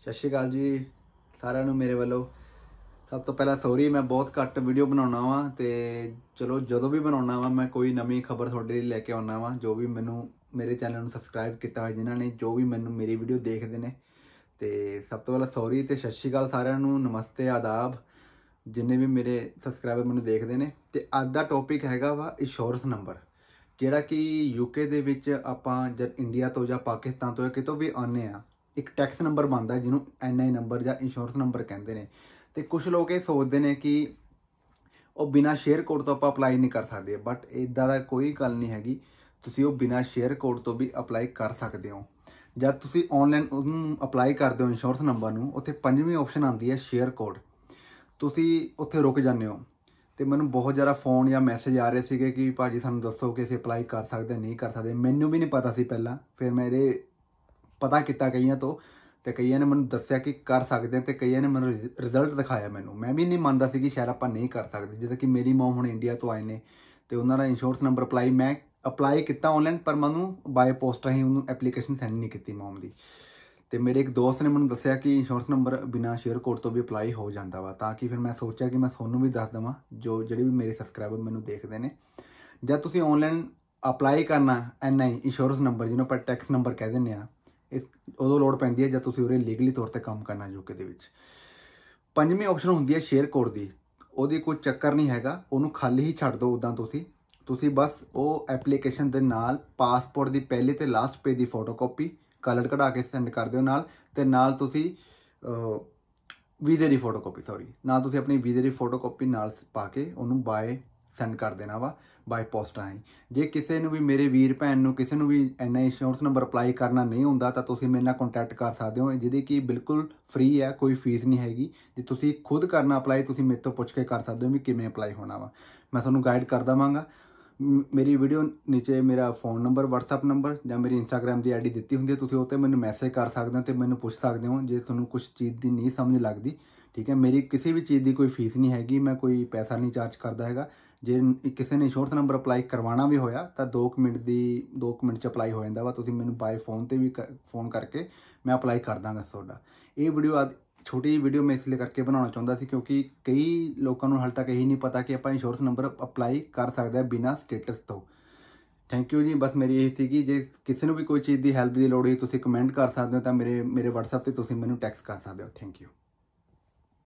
ਸਤਿ ਸ਼੍ਰੀ ਅਕਾਲ ਜੀ ਸਾਰਿਆਂ ਨੂੰ ਮੇਰੇ ਵੱਲੋਂ ਸਭ ਤੋਂ ਪਹਿਲਾਂ ਸੌਰੀ ਮੈਂ ਬਹੁਤ ਘੱਟ ਵੀਡੀਓ ਬਣਾਉਣਾ ਵਾਂ ਤੇ ਚਲੋ ਜਦੋਂ ਵੀ ਬਣਾਉਣਾ ਵਾਂ ਮੈਂ ਕੋਈ ਨਵੀਂ ਖਬਰ ਤੁਹਾਡੇ ਲਈ ਲੈ ਕੇ ਆਉਣਾ ਵਾਂ ਜੋ ਵੀ ਮੈਨੂੰ ਮੇਰੇ ਚੈਨਲ ਨੂੰ ਸਬਸਕ੍ਰਾਈਬ ਕੀਤਾ ਹੋਇਆ ਜਿਨ੍ਹਾਂ ਨੇ ਜੋ ਵੀ ਮੈਨੂੰ ਮੇਰੀ ਵੀਡੀਓ ਦੇਖਦੇ ਨੇ ਤੇ ਸਭ ਤੋਂ ਪਹਿਲਾਂ ਸੌਰੀ ਤੇ ਸਤਿ ਸ਼੍ਰੀ ਅਕਾਲ ਸਾਰਿਆਂ ਨੂੰ ਨਮਸਤੇ ਆਦਾਬ ਜਿੰਨੇ ਵੀ ਮੇਰੇ ਸਬਸਕ੍ਰਾਈਬਰ ਮੈਨੂੰ ਦੇਖਦੇ ਨੇ ਤੇ ਅੱਜ ਦਾ ਟੌਪਿਕ ਹੈਗਾ ਵਾ ਇੰਸ਼ੋਰੈਂਸ ਨੰਬਰ ਜਿਹੜਾ ਕਿ ਯੂਕੇ ਦੇ ਵਿੱਚ ਆਪਾਂ ਜਦ ਇੰਡੀਆ ਤੋਂ ਜਾਂ ਪਾਕਿਸਤਾਨ ਤੋਂ ਕਿਤੋਂ ਵੀ ਆਉਂਦੇ ਆ ਇੱਕ ਟੈਕਸ ਨੰਬਰ ਬਣਦਾ ਜਿਹਨੂੰ ਐਨਆਈ ਨੰਬਰ ਜਾਂ ਇੰਸ਼ੋਰੈਂਸ ਨੰਬਰ ਕਹਿੰਦੇ ਨੇ ਤੇ ਕੁਝ ਲੋਕ ਇਹ ਸੋਚਦੇ ਨੇ ਕਿ ਉਹ ਬਿਨਾ ਸ਼ੇਅਰ ਕੋਡ ਤੋਂ ਆਪਾਂ ਅਪਲਾਈ ਨਹੀਂ ਕਰ ਸਕਦੇ ਬਟ ਇਦਾਂ ਦਾ ਕੋਈ ਗੱਲ ਨਹੀਂ ਹੈਗੀ ਤੁਸੀਂ ਉਹ ਬਿਨਾ ਸ਼ੇਅਰ ਕੋਡ ਤੋਂ ਵੀ ਅਪਲਾਈ ਕਰ ਸਕਦੇ ਹੋ ਜਦ ਤੁਸੀਂ ਆਨਲਾਈਨ ਉਹਨੂੰ ਅਪਲਾਈ ਕਰਦੇ ਹੋ ਇੰਸ਼ੋਰੈਂਸ ਨੰਬਰ ਨੂੰ ਉੱਥੇ ਪੰਜਵੀਂ ਆਪਸ਼ਨ ਆਉਂਦੀ ਹੈ ਸ਼ੇਅਰ ਕੋਡ ਤੁਸੀਂ ਉੱਥੇ ਰੁਕ ਜਾਂਦੇ ਹੋ ਤੇ ਮੈਨੂੰ ਬਹੁਤ ਜ਼ਿਆਦਾ ਫੋਨ ਜਾਂ ਮੈਸੇਜ ਆ ਰਹੇ ਸੀਗੇ ਕਿ ਭਾਜੀ ਸਾਨੂੰ ਦੱਸੋ ਕਿ ਅਸੀਂ ਅਪਲਾਈ ਕਰ ਸਕਦੇ ਨਹੀਂ ਕਰ ਸਕਦੇ ਮੈਨੂੰ ਵੀ ਨਹੀਂ ਪਤਾ ਸੀ ਪਹਿਲਾਂ ਫਿਰ ਮੈਂ ਇਹਦੇ ਪਤਾ ਕੀਤਾ ਕਈਆਂ ਤੋਂ ਤੇ ਕਈਆਂ ਨੇ ਮੈਨੂੰ ਦੱਸਿਆ ਕਿ ਕਰ ਸਕਦੇ ਆ ਤੇ ਕਈਆਂ ਨੇ ਮੈਨੂੰ ਰਿਜ਼ਲਟ ਦਿਖਾਇਆ ਮੈਨੂੰ ਮੈਂ ਵੀ ਨਹੀਂ ਮੰਨਦਾ ਸੀ ਕਿ ਸ਼ਾਇਦ ਆਪਾਂ ਨਹੀਂ ਕਰ ਸਕਦੇ ਜਿਵੇਂ ਕਿ ਮੇਰੀ ਮਮ ਹੁਣ ਇੰਡੀਆ ਤੋਂ ਆਏ ਨੇ ਤੇ ਉਹਨਾਂ ਦਾ ਇੰਸ਼ੋਰੈਂਸ ਨੰਬਰ ਅਪਲਾਈ ਮੈਂ ਅਪਲਾਈ ਕੀਤਾ ਆਨਲਾਈਨ ਪਰ ਮੈਨੂੰ ਬਾਈ ਪੋਸਟ ਰਹੀ ਉਹਨੂੰ ਐਪਲੀਕੇਸ਼ਨ ਸੈਂਡ ਨਹੀਂ ਕੀਤੀ ਮਮ ਦੀ ਤੇ ਮੇਰੇ ਇੱਕ ਦੋਸਤ ਨੇ ਮੈਨੂੰ ਦੱਸਿਆ ਕਿ ਇੰਸ਼ੋਰੈਂਸ ਨੰਬਰ ਬਿਨਾ ਸ਼ੇਅਰ ਕੋਡ ਤੋਂ ਵੀ ਅਪਲਾਈ ਹੋ ਜਾਂਦਾ ਵਾ ਤਾਂ ਕਿ ਫਿਰ ਮੈਂ ਸੋਚਿਆ ਕਿ ਮੈਂ ਤੁਹਾਨੂੰ ਵੀ ਦੱਸ ਦਵਾਂ ਜੋ ਜਿਹੜੇ ਵੀ ਮੇਰੇ ਸਬਸਕ੍ਰਾਈਬਰ ਮੈਨੂੰ ਦੇਖਦੇ ਨੇ ਜਦ ਤੁਸੀਂ ਆਨਲਾਈਨ ਅਪਲਾਈ ਕਰਨਾ ਐਨਆਈ ਇੰਸ਼ੋਰੈਂਸ ਨੰਬਰ ਜਿਹਨੂੰ ਆਪਾਂ ਟੈਕਸ ਨੰਬਰ ਕਹਿ ਦਿੰਦੇ ਆ ਇਹ ਉਦੋਂ ਲੋੜ ਪੈਂਦੀ ਹੈ ਜਦ ਤੁਸੀਂ ਉਰੇ ਲੀਗਲੀ ਤੌਰ ਤੇ ਕੰਮ ਕਰਨਾ ਯੂਕੇ ਦੇ ਵਿੱਚ ਪੰਜਵੀਂ ਆਪਸ਼ਨ ਹੁੰਦੀ ਹੈ ਸ਼ੇਅਰ ਕੋਡ ਦੀ ਉਹਦੀ ਕੋਈ ਚੱਕਰ ਨਹੀਂ ਹੈਗਾ ਉਹਨੂੰ ਖਾਲੀ ਹੀ ਛੱਡ ਦਿਓ ਉਦਾਂ ਤੁਸੀਂ ਤੁਸੀਂ ਬਸ ਉਹ ਐਪਲੀਕੇਸ਼ਨ ਦੇ ਨਾਲ ਪਾਸਪੋਰਟ ਦੀ ਪਹਿਲੀ ਤੇ ਲਾਸਟ ਪੇਜ ਦੀ ਫੋਟੋਕਾਪੀ ਕਲਰ ਕਢਾ ਕੇ ਸੈਂਡ ਕਰ ਦਿਓ ਨਾਲ ਤੇ ਨਾਲ ਤੁਸੀਂ ਵੀਜ਼ੇ ਦੀ ਫੋਟੋਕਾਪੀ ਸੌਰੀ ਨਾਲ ਤੁਸੀਂ ਆਪਣੀ ਵੀਜ਼ੇ ਦੀ ਫੋਟੋਕਾਪੀ ਨਾਲ ਪਾ ਕੇ ਉਹਨੂੰ ਬਾਏ ਸੈਂਡ ਕਰ ਦੇਣਾ ਵਾ ਬਾਈ ਪੋਸਟ ਰਾਹੀਂ ਜੇ ਕਿਸੇ ਨੂੰ ਵੀ ਮੇਰੇ ਵੀਰ ਭੈਣ ਨੂੰ ਕਿਸੇ ਨੂੰ ਵੀ ਐਨਆਈ ਇੰਸ਼ੋਰੈਂਸ ਨੰਬਰ ਅਪਲਾਈ ਕਰਨਾ ਨਹੀਂ ਹੁੰਦਾ ਤਾਂ ਤੁਸੀਂ ਮੇਰੇ ਨਾਲ ਕੰਟੈਕਟ ਕਰ ਸਕਦੇ ਹੋ ਜਿਹਦੀ ਕਿ ਬਿਲਕੁਲ ਫ੍ਰੀ ਹੈ ਕੋਈ ਫੀਸ ਨਹੀਂ ਹੈਗੀ ਜੇ ਤੁਸੀਂ ਖੁਦ ਕਰਨਾ ਅਪਲਾਈ ਤੁਸੀਂ ਮੇਰੇ ਤੋਂ ਪੁੱਛ ਕੇ ਕਰ ਸਕਦੇ ਹੋ ਵੀ ਕਿਵੇਂ ਅਪਲਾਈ ਹੋਣਾ ਵਾ ਮੈਂ ਤੁਹਾਨੂੰ ਗਾਈਡ ਕਰ ਦਵਾਂਗਾ ਮੇਰੀ ਵੀਡੀਓ ਨੀਚੇ ਮੇਰਾ ਫੋਨ ਨੰਬਰ WhatsApp ਨੰਬਰ ਜਾਂ ਮੇਰੀ Instagram ਦੀ ਆਈਡੀ ਦਿੱਤੀ ਹੁੰਦੀ ਹੈ ਤੁਸੀਂ ਉਹ ਤੇ ਮੈਨੂੰ ਮੈਸੇਜ ਕਰ ਸਕਦੇ ਹੋ ਤੇ ਮੈਨੂੰ ਪੁੱਛ ਸਕਦੇ ਹੋ ਜੇ ਤੁਹਾਨੂੰ ਕੁਝ ਚੀਜ਼ ਦੀ ਨਹੀਂ ਸਮਝ ਲੱਗਦੀ ਠੀਕ ਹੈ ਮੇਰੀ ਕਿਸੇ ਵੀ ਚੀਜ਼ ਦੀ ਕੋਈ ਫੀਸ ਨਹੀਂ ਹੈਗੀ ਮੈਂ ਕੋਈ ਪੈਸਾ ਨਹੀਂ ਚਾਰਜ ਕਰਦਾ ਹੈਗਾ ਜੇ ਕਿਸੇ ਨੇ ਸ਼ੋਰਟ ਨੰਬਰ ਅਪਲਾਈ ਕਰਵਾਉਣਾ ਵੀ ਹੋਇਆ ਤਾਂ 2 ਮਿੰਟ ਦੀ 2 ਮਿੰਟ ਚ ਅਪਲਾਈ ਹੋ ਜਾਂਦਾ ਵਾ ਤੁਸੀਂ ਮੈਨੂੰ ਬਾਈ ਫੋਨ ਤੇ ਵੀ ਫੋਨ ਕਰਕੇ ਮੈਂ ਅਪਲਾਈ ਕਰ ਦਾਂਗਾ ਤੁਹਾਡਾ ਇਹ ਵੀਡੀਓ ਆ ਛੋਟੀ ਜੀ ਵੀਡੀਓ ਮੈਂ ਇਸ ਲਈ ਕਰਕੇ ਬਣਾਉਣਾ ਚਾਹੁੰਦਾ ਸੀ ਕਿਉਂਕਿ ਕਈ ਲੋਕਾਂ ਨੂੰ ਹਾਲ ਤੱਕ ਇਹ ਨਹੀਂ ਪਤਾ ਕਿ ਆਪਾਂ ਇੰਸ਼ੋਰੈਂਸ ਨੰਬਰ ਅਪਲਾਈ ਕਰ ਸਕਦੇ ਆ ਬਿਨਾਂ ਸਟੇਟਸ ਤੋਂ ਥੈਂਕ ਯੂ ਜੀ ਬਸ ਮੇਰੀ ਇਹ ਸੀ ਕਿ ਜੇ ਕਿਸੇ ਨੂੰ ਵੀ ਕੋਈ ਚੀਜ਼ ਦੀ ਹੈਲਪ ਦੀ ਲੋੜ ਹੋਈ ਤੁਸੀਂ ਕਮੈਂਟ ਕਰ ਸਕਦੇ ਹੋ ਤਾਂ ਮੇਰੇ ਮੇਰੇ WhatsApp ਤੇ ਤੁਸੀਂ ਮੈਨੂੰ ਟੈਕਸਟ ਕਰ ਸਕਦੇ ਹੋ ਥੈਂਕ ਯੂ